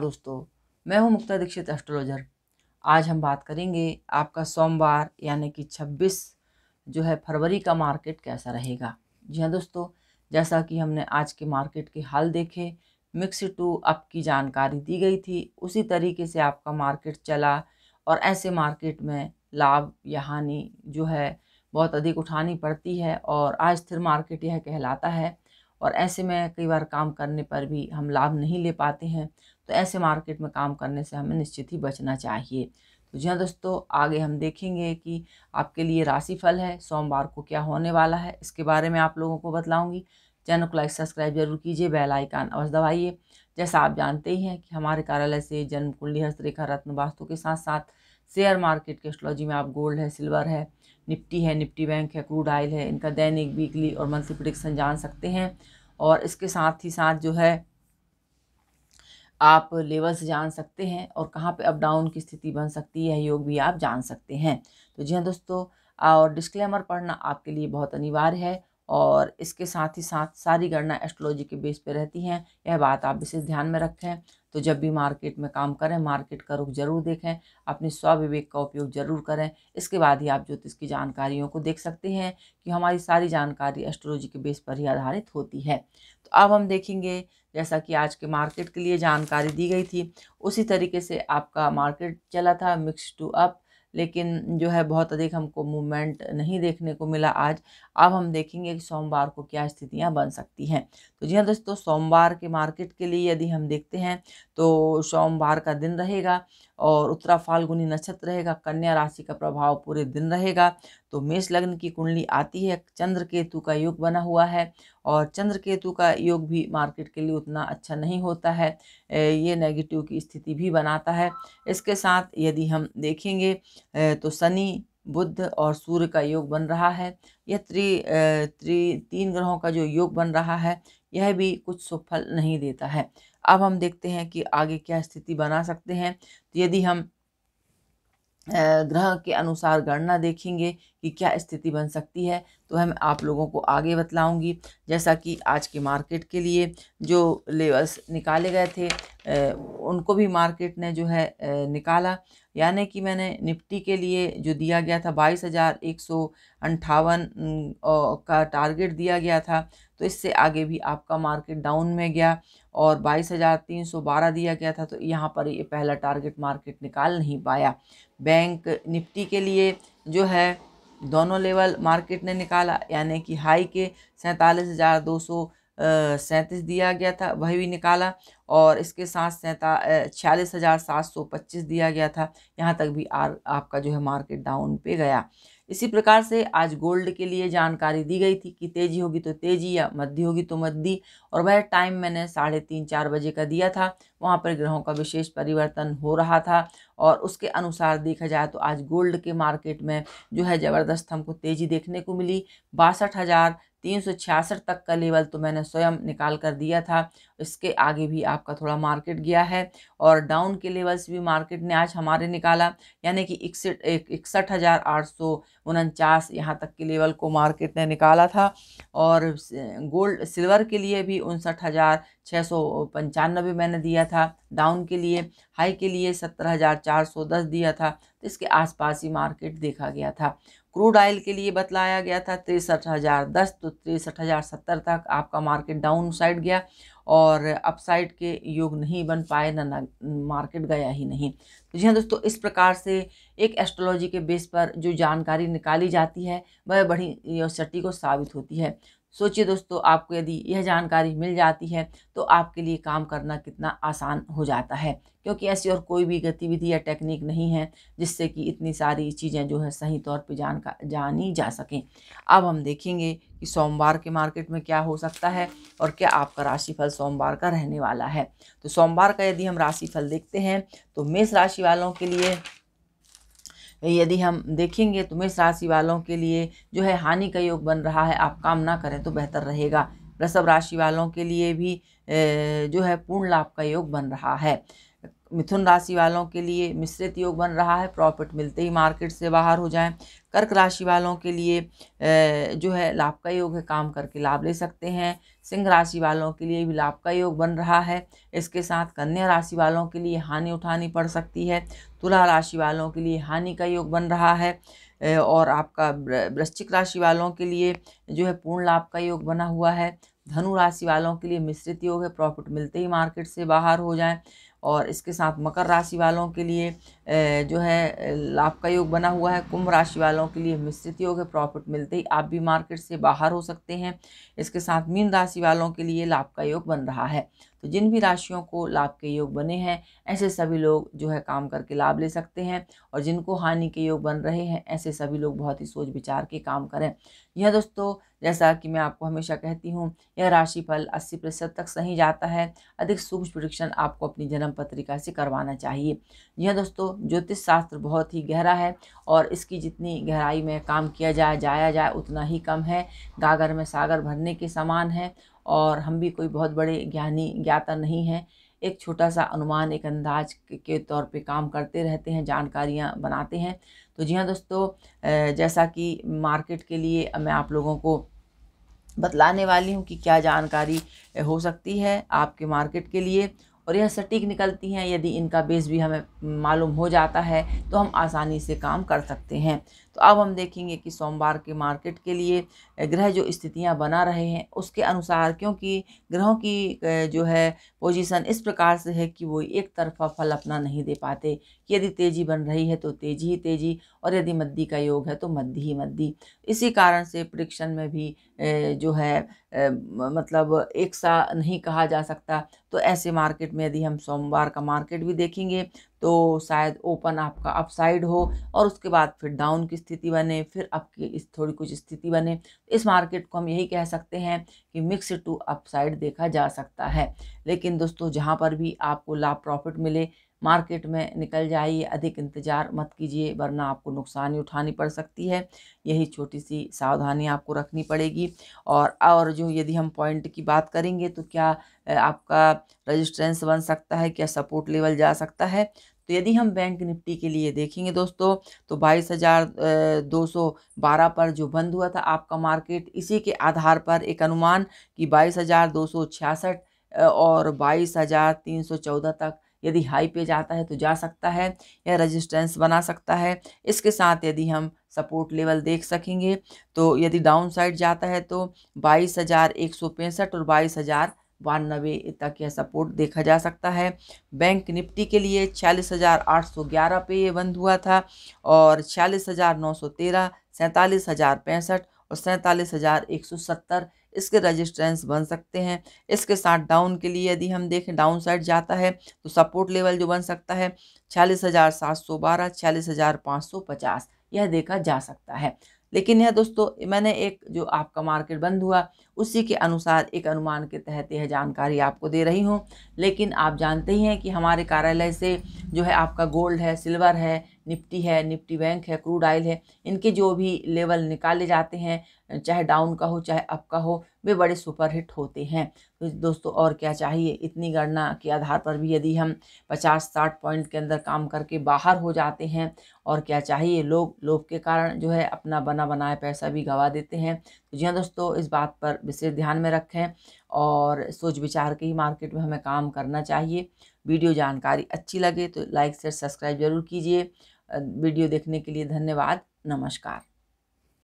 दोस्तों मैं हूं मुक्ता दीक्षित एस्ट्रोलॉजर आज हम बात करेंगे आपका सोमवार यानी कि 26 जो है फरवरी का मार्केट कैसा रहेगा जी हाँ दोस्तों जैसा कि हमने आज के मार्केट के हाल देखे मिक्स टू अप की जानकारी दी गई थी उसी तरीके से आपका मार्केट चला और ऐसे मार्केट में लाभ या हानि जो है बहुत अधिक उठानी पड़ती है और आज स्थिर मार्केट यह कहलाता है और ऐसे में कई बार काम करने पर भी हम लाभ नहीं ले पाते हैं तो ऐसे मार्केट में काम करने से हमें निश्चित ही बचना चाहिए तो जी हाँ दोस्तों आगे हम देखेंगे कि आपके लिए राशिफल है सोमवार को क्या होने वाला है इसके बारे में आप लोगों को बतलाऊँगी चैनल को लाइक सब्सक्राइब जरूर कीजिए बेल आइकन अवश्य दबाइए जैसा आप जानते ही हैं कि हमारे कार्यालय से जन्म कुंडली हस्तरेखा रत्न वास्तु के साथ साथ शेयर मार्केट के एस्ट्रोलॉजी में आप गोल्ड है सिल्वर है निफ्टी है निफ्टी बैंक है क्रूड आयल है इनका दैनिक वीकली और मंथली प्रिडिक्शन जान सकते हैं और इसके साथ ही साथ जो है आप लेवल्स जान सकते हैं और कहाँ पे अप डाउन की स्थिति बन सकती है योग भी आप जान सकते हैं तो जी हाँ दोस्तों और डिस्क्लेमर पढ़ना आपके लिए बहुत अनिवार्य है और इसके साथ ही साथ सारी गणना एस्ट्रोलॉजी के बेस पर रहती हैं यह बात आप विशेष ध्यान में रखें तो जब भी मार्केट में काम करें मार्केट का रुख जरूर देखें अपने स्वविवेक का उपयोग जरूर करें इसके बाद ही आप ज्योतिष की जानकारियों को देख सकते हैं कि हमारी सारी जानकारी एस्ट्रोलॉजी के बेस पर ही आधारित होती है तो अब हम देखेंगे जैसा कि आज के मार्केट के लिए जानकारी दी गई थी उसी तरीके से आपका मार्केट चला था मिक्स टू अप लेकिन जो है बहुत अधिक हमको मूवमेंट नहीं देखने को मिला आज अब हम देखेंगे कि सोमवार को क्या स्थितियां बन सकती हैं तो जी हाँ दोस्तों सोमवार के मार्केट के लिए यदि हम देखते हैं तो सोमवार का दिन रहेगा और उत्तरा फाल्गुनी नक्षत्र रहेगा कन्या राशि का प्रभाव पूरे दिन रहेगा तो मेष लग्न की कुंडली आती है चंद्र केतु का योग बना हुआ है और चंद्र केतु का योग भी मार्केट के लिए उतना अच्छा नहीं होता है ये नेगेटिव की स्थिति भी बनाता है इसके साथ यदि हम देखेंगे तो शनि बुद्ध और सूर्य का योग बन रहा है यह त्रि त्रि तीन ग्रहों का जो योग बन रहा है यह भी कुछ सुफल नहीं देता है अब हम देखते हैं कि आगे क्या स्थिति बना सकते हैं तो यदि हम ग्रह के अनुसार गणना देखेंगे कि क्या स्थिति बन सकती है तो हम आप लोगों को आगे बतलाऊँगी जैसा कि आज के मार्केट के लिए जो लेवल्स निकाले गए थे उनको भी मार्केट ने जो है निकाला यानी कि मैंने निफ्टी के लिए जो दिया गया था बाईस हज़ार एक सौ अंठावन का टारगेट दिया गया था तो इससे आगे भी आपका मार्केट डाउन में गया और बाईस हज़ार तीन सौ बारह दिया गया था तो यहाँ पर ये पहला टारगेट मार्केट निकाल नहीं पाया बैंक निफ्टी के लिए जो है दोनों लेवल मार्केट ने निकाला यानी कि हाई के सैंतालीस हज़ार दो सौ सैंतीस दिया गया था वही भी निकाला और इसके साथ सैंता छियालीस हज़ार सात सौ पच्चीस दिया गया था यहाँ तक भी आर आपका जो है मार्केट डाउन पे गया इसी प्रकार से आज गोल्ड के लिए जानकारी दी गई थी कि तेज़ी होगी तो तेज़ी या मध्य होगी तो मध्य और वह टाइम मैंने साढ़े तीन चार बजे का दिया था वहाँ पर ग्रहों का विशेष परिवर्तन हो रहा था और उसके अनुसार देखा जाए तो आज गोल्ड के मार्केट में जो है ज़बरदस्त हमको तेज़ी देखने को मिली बासठ हज़ार तीन सौ छियासठ तक का लेवल तो मैंने स्वयं निकाल कर दिया था इसके आगे भी आप आपका थोड़ा मार्केट गया है और डाउन के लेवल्स भी मार्केट ने आज हमारे निकाला यानी कि इकसठ इकसठ हज़ार आठ सौ उनचास यहाँ तक के लेवल को मार्केट ने निकाला था और गोल्ड सिल्वर के लिए भी उनसठ हज़ार छः सौ पंचानबे मैंने दिया था डाउन के लिए हाई के लिए सत्रह हज़ार चार सौ दस दिया था तो इसके आसपास ही मार्केट देखा गया था क्रूड ऑयल के लिए बतलाया गया था तिरसठ हज़ार दस तो तिरसठ हज़ार सत्तर तक आपका मार्केट डाउन साइड गया और अपसाइड के योग नहीं बन पाए ना मार्केट गया ही नहीं तो जी हाँ दोस्तों इस प्रकार से एक एस्ट्रोलॉजी के बेस पर जो जानकारी निकाली जाती है वह बड़ी सटीक और साबित होती है सोचिए दोस्तों आपको यदि यह जानकारी मिल जाती है तो आपके लिए काम करना कितना आसान हो जाता है क्योंकि ऐसी और कोई भी गतिविधि या टेक्निक नहीं है जिससे कि इतनी सारी चीज़ें जो है सही तौर पर जान का जानी जा सकें अब हम देखेंगे कि सोमवार के मार्केट में क्या हो सकता है और क्या आपका राशिफल सोमवार का रहने वाला है तो सोमवार का यदि हम राशिफल देखते हैं तो मेष राशि वालों के लिए यदि हम देखेंगे तो मेष राशि वालों के लिए जो है हानि का योग बन रहा है आप काम ना करें तो बेहतर रहेगा वृषभ राशि वालों के लिए भी जो है पूर्ण लाभ का योग बन रहा है मिथुन राशि वालों के लिए मिश्रित योग बन रहा है प्रॉफिट मिलते ही मार्केट से बाहर हो जाएं कर्क राशि वालों के लिए जो है लाभ का योग है काम करके लाभ ले सकते हैं सिंह राशि वालों के लिए भी लाभ का योग बन रहा है इसके साथ कन्या राशि वालों के लिए हानि उठानी पड़ सकती है तुला राशि वालों के लिए हानि का योग बन रहा है और आपका वृश्चिक राशि वालों के लिए जो है पूर्ण लाभ का योग बना हुआ है धनु राशि वालों के लिए मिश्रित योग है प्रॉफिट मिलते ही मार्केट से बाहर हो जाएं और इसके साथ मकर राशि वालों के लिए जो है लाभ का योग बना हुआ है कुंभ राशि वालों के लिए मिश्रित योग है प्रॉफिट मिलते ही आप भी मार्केट से बाहर हो सकते हैं इसके साथ मीन राशि वालों के लिए लाभ का योग बन रहा है तो जिन भी राशियों को लाभ के योग बने हैं ऐसे सभी लोग जो है काम करके लाभ ले सकते हैं और जिनको हानि के योग बन रहे हैं ऐसे सभी लोग बहुत ही सोच विचार के काम करें यह दोस्तों जैसा कि मैं आपको हमेशा कहती हूँ यह राशिफल अस्सी प्रतिशत तक सही जाता है अधिक सूक्ष्म परीक्षण आपको अपनी जन्म पत्रिका से करवाना चाहिए यह दोस्तों ज्योतिष शास्त्र बहुत ही गहरा है और इसकी जितनी गहराई में काम किया जाए जाया जाए उतना ही कम है गागर में सागर भरने के समान है और हम भी कोई बहुत बड़े ज्ञानी ज्ञाता नहीं हैं एक छोटा सा अनुमान एक अंदाज के तौर पे काम करते रहते हैं जानकारियाँ बनाते हैं तो जी हाँ दोस्तों जैसा कि मार्केट के लिए मैं आप लोगों को बतलाने वाली हूँ कि क्या जानकारी हो सकती है आपके मार्केट के लिए और यह सटीक निकलती हैं यदि इनका बेस भी हमें मालूम हो जाता है तो हम आसानी से काम कर सकते हैं तो अब हम देखेंगे कि सोमवार के मार्केट के लिए ग्रह जो स्थितियां बना रहे हैं उसके अनुसार क्योंकि ग्रहों की जो है पोजीशन इस प्रकार से है कि वो एक तरफा फल अपना नहीं दे पाते यदि तेजी बन रही है तो तेजी ही तेजी और यदि मद्दी का योग है तो मद्दी ही मद्दी इसी कारण से परीक्षण में भी जो है मतलब एक सा नहीं कहा जा सकता तो ऐसे मार्केट में यदि हम सोमवार का मार्केट भी देखेंगे तो शायद ओपन आपका अपसाइड हो और उसके बाद फिर डाउन की स्थिति बने फिर आपकी इस थोड़ी कुछ स्थिति बने इस मार्केट को हम यही कह सकते हैं कि मिक्स टू अपसाइड देखा जा सकता है लेकिन दोस्तों जहाँ पर भी आपको लाभ प्रॉफिट मिले मार्केट में निकल जाइए अधिक इंतज़ार मत कीजिए वरना आपको नुकसान ही उठानी पड़ सकती है यही छोटी सी सावधानी आपको रखनी पड़ेगी और और जो यदि हम पॉइंट की बात करेंगे तो क्या आपका रजिस्ट्रेंस बन सकता है क्या सपोर्ट लेवल जा सकता है तो यदि हम बैंक निफ्टी के लिए देखेंगे दोस्तों तो बाईस हज़ार दो सौ बारह पर जो बंद हुआ था आपका मार्केट इसी के आधार पर एक अनुमान कि बाईस हज़ार दो सौ छियासठ और बाईस हज़ार तीन सौ चौदह तक यदि हाई पे जाता है तो जा सकता है या रेजिस्टेंस बना सकता है इसके साथ यदि हम सपोर्ट लेवल देख सकेंगे तो यदि डाउन साइड जाता है तो बाईस हज़ार एक सौ पैंसठ और बाईस हज़ार बानबे तक यह सपोर्ट देखा जा सकता है बैंक निफ्टी के लिए छियालीस हज़ार आठ सौ ग्यारह पे ये बंद हुआ था और छियालीस हज़ार नौ सौ तेरह सैंतालीस हज़ार पैंसठ और सैंतालीस हज़ार एक सौ सत्तर इसके रजिस्ट्रेंस बन सकते हैं इसके साथ डाउन के लिए यदि हम देखें डाउन साइड जाता है तो सपोर्ट लेवल जो बन सकता है छियालीस हज़ार सात सौ बारह छियालीस हज़ार पाँच सौ पचास यह देखा जा सकता है लेकिन यह दोस्तों मैंने एक जो आपका मार्केट बंद हुआ उसी के अनुसार एक अनुमान के तहत यह जानकारी आपको दे रही हूँ लेकिन आप जानते ही हैं कि हमारे कार्यालय से जो है आपका गोल्ड है सिल्वर है निफ्टी है निफ्टी बैंक है क्रूड ऑयल है इनके जो भी लेवल निकाले जाते हैं चाहे डाउन का हो चाहे अप का हो वे बड़े सुपरहिट होते हैं तो दोस्तों और क्या चाहिए इतनी गणना के आधार पर भी यदि हम पचास साठ पॉइंट के अंदर काम करके बाहर हो जाते हैं और क्या चाहिए लोग लोभ के कारण जो है अपना बना बनाया पैसा भी गवा देते हैं तो जी हाँ दोस्तों इस बात पर विशेष ध्यान में रखें और सोच विचार के ही मार्केट में हमें काम करना चाहिए वीडियो जानकारी अच्छी लगे तो लाइक शेयर सब्सक्राइब जरूर कीजिए वीडियो देखने के लिए धन्यवाद नमस्कार